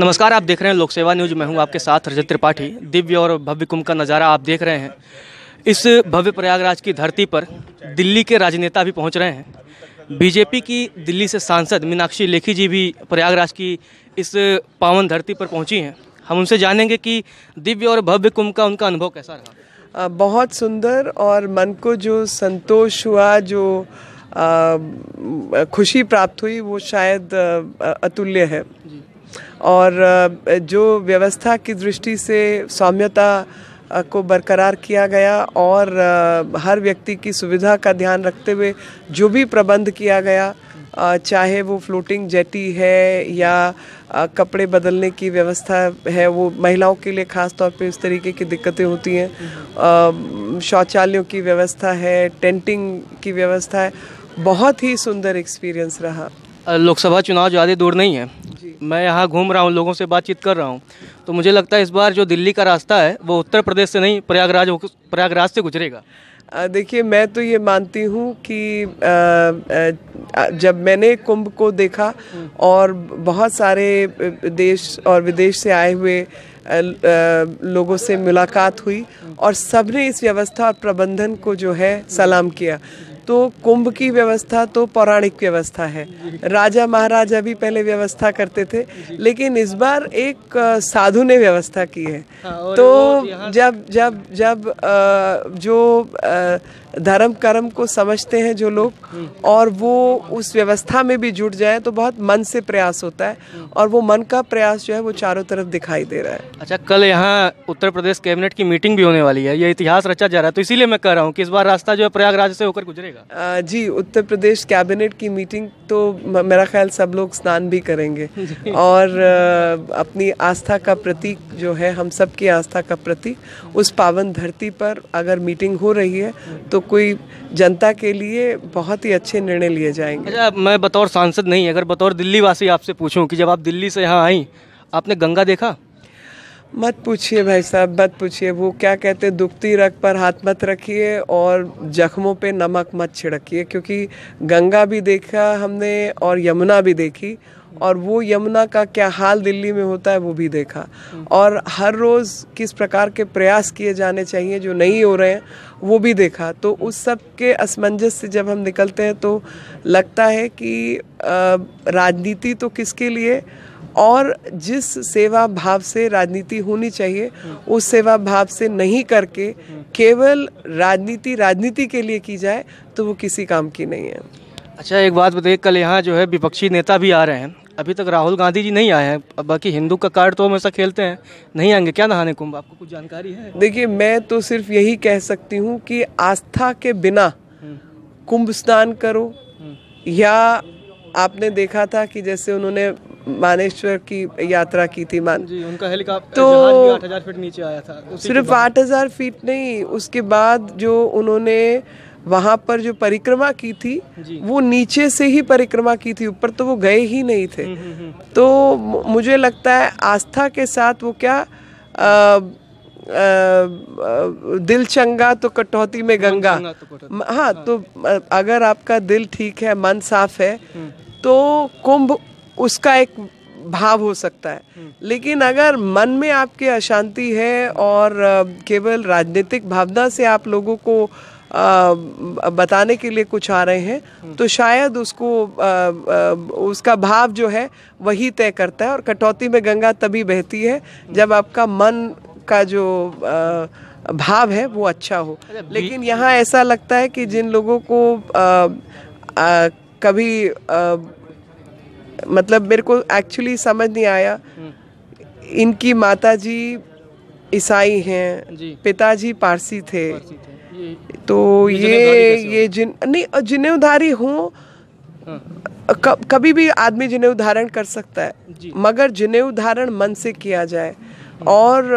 नमस्कार आप देख रहे हैं लोक सेवा न्यूज मैं हूं आपके साथ रजत त्रिपाठी दिव्य और भव्य कुंभ का नज़ारा आप देख रहे हैं इस भव्य प्रयागराज की धरती पर दिल्ली के राजनेता भी पहुंच रहे हैं बीजेपी की दिल्ली से सांसद मीनाक्षी लेखी जी भी प्रयागराज की इस पावन धरती पर पहुंची हैं हम उनसे जानेंगे कि दिव्य और भव्य कुंभ का उनका अनुभव कैसा रहा बहुत सुंदर और मन को जो संतोष हुआ जो खुशी प्राप्त हुई वो शायद अतुल्य है और जो व्यवस्था की दृष्टि से सौम्यता को बरकरार किया गया और हर व्यक्ति की सुविधा का ध्यान रखते हुए जो भी प्रबंध किया गया चाहे वो फ्लोटिंग जेटी है या कपड़े बदलने की व्यवस्था है वो महिलाओं के लिए ख़ास तौर पे इस तरीके की दिक्कतें होती हैं शौचालयों की व्यवस्था है टेंटिंग की व्यवस्था है बहुत ही सुंदर एक्सपीरियंस रहा लोकसभा चुनाव ज़्यादा दूर नहीं है मैं यहाँ घूम रहा हूँ लोगों से बातचीत कर रहा हूँ तो मुझे लगता है इस बार जो दिल्ली का रास्ता है वो उत्तर प्रदेश से नहीं प्रयागराज प्रयागराज से गुजरेगा देखिए मैं तो ये मानती हूँ कि जब मैंने कुंभ को देखा और बहुत सारे देश और विदेश से आए हुए लोगों से मुलाकात हुई और सबने इस व्यवस्था और प्रबंधन को जो है सलाम किया तो कुंभ की व्यवस्था तो पौराणिक व्यवस्था है राजा महाराजा भी पहले व्यवस्था करते थे लेकिन इस बार एक साधु ने व्यवस्था की है हाँ, तो जब जब जब जो धर्म कर्म को समझते हैं जो लोग और वो उस व्यवस्था में भी जुट जाए तो बहुत मन से प्रयास होता है और वो मन का प्रयास जो है वो चारों तरफ दिखाई दे रहा है अच्छा कल यहाँ उत्तर प्रदेश कैबिनेट की मीटिंग भी होने वाली है ये इतिहास रचा जा रहा है तो इसीलिए मैं कह रहा हूँ कि इस बार रास्ता जो है प्रयागराज से होकर गुजरे जाएगा जी उत्तर प्रदेश कैबिनेट की मीटिंग तो मेरा ख्याल सब लोग स्नान भी करेंगे और अपनी आस्था का प्रतीक जो है हम सब की आस्था का प्रतीक उस पावन धरती पर अगर मीटिंग हो रही है तो कोई जनता के लिए बहुत ही अच्छे निर्णय लिए जाएंगे अच्छा मैं बतौर सांसद नहीं अगर बतौर दिल्ली वासी आपसे पूछूं कि जब आप दिल्ली से यहाँ आई आपने गंगा देखा मत पूछिए भाई साहब मत पूछिए वो क्या कहते हैं दुखती रख पर हाथ मत रखिए और जख्मों पे नमक मत छिड़किए क्योंकि गंगा भी देखा हमने और यमुना भी देखी और वो यमुना का क्या हाल दिल्ली में होता है वो भी देखा और हर रोज़ किस प्रकार के प्रयास किए जाने चाहिए जो नहीं हो रहे हैं वो भी देखा तो उस सब के असमंजस से जब हम निकलते हैं तो लगता है कि राजनीति तो किसके लिए और जिस सेवा भाव से राजनीति होनी चाहिए उस सेवा भाव से नहीं करके केवल राजनीति राजनीति के लिए की जाए तो वो किसी काम की नहीं है अच्छा एक बात बताइए कल यहाँ जो है विपक्षी नेता भी आ रहे हैं अभी तक राहुल गांधी जी नहीं आए हैं बाकी हिंदू का कार्ड तो हमेशा खेलते हैं नहीं आएंगे क्या नहाने कुंभ आपको कुछ जानकारी है देखिए मैं तो सिर्फ यही कह सकती हूँ कि आस्था के बिना हम्म। कुंभ स्नान करो हम्म। या आपने देखा था कि जैसे उन्होंने मानेश्वर की यात्रा की थी मान जी उनका हेलीकॉप्टर तो हजार फीट नीचे आया था सिर्फ आठ हजार फीट नहीं उसके बाद जो उन्होंने वहाँ पर जो परिक्रमा की थी वो नीचे से ही परिक्रमा की थी ऊपर तो वो गए ही नहीं थे हम्म, हम्म, हम्म। तो मुझे लगता है आस्था के साथ वो क्या आ, आ, दिल चंगा तो कटौती में गंगा तो हाँ, हाँ तो अगर आपका दिल ठीक है मन साफ है तो कुंभ उसका एक भाव हो सकता है हम्म। लेकिन अगर मन में आपके अशांति है और केवल राजनीतिक भावना से आप लोगों को बताने के लिए कुछ आ रहे हैं हम्म। तो शायद उसको उसका भाव जो है वही तय करता है और कटौती में गंगा तभी बहती है हम्म। जब आपका मन का जो भाव है वो अच्छा हो अच्छा, लेकिन यहाँ ऐसा लगता है कि जिन लोगों को आ, आ, कभी आ, मतलब मेरे को एक्चुअली समझ नहीं आया इनकी माता जी ईसाई हैं पिताजी पारसी थे, पारसी थे। ये, तो ये ये जिन नहीं जिन्हें उधारी हूँ हाँ। कभी भी आदमी जिन्हें उदाहरण कर सकता है मगर जिन्हें उदाहरण मन से किया जाए हाँ। और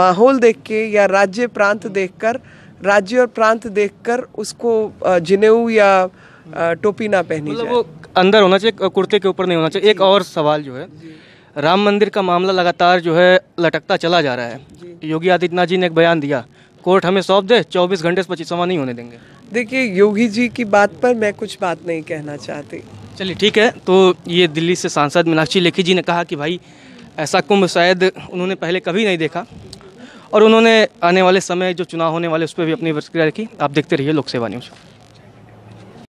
माहौल देख के या राज्य प्रांत हाँ। देखकर राज्य और प्रांत देखकर उसको जिनेऊ या टोपी ना पहनी मतलब वो अंदर होना चाहिए कुर्ते के ऊपर नहीं होना चाहिए एक और सवाल जो है राम मंदिर का मामला लगातार जो है लटकता चला जा रहा है योगी आदित्यनाथ जी ने एक बयान दिया कोर्ट हमें सौंप दे 24 घंटे से पच्चीसवा नहीं होने देंगे देखिए योगी जी की बात पर मैं कुछ बात नहीं कहना चाहती चलिए ठीक है तो ये दिल्ली से सांसद मीनाक्षी लेखी जी ने कहा कि भाई ऐसा कुंभ शायद उन्होंने पहले कभी नहीं देखा और उन्होंने आने वाले समय जो चुनाव होने वाले उस पर भी अपनी प्रतिक्रिया रखी आप देखते रहिए लोक सेवा न्यूज़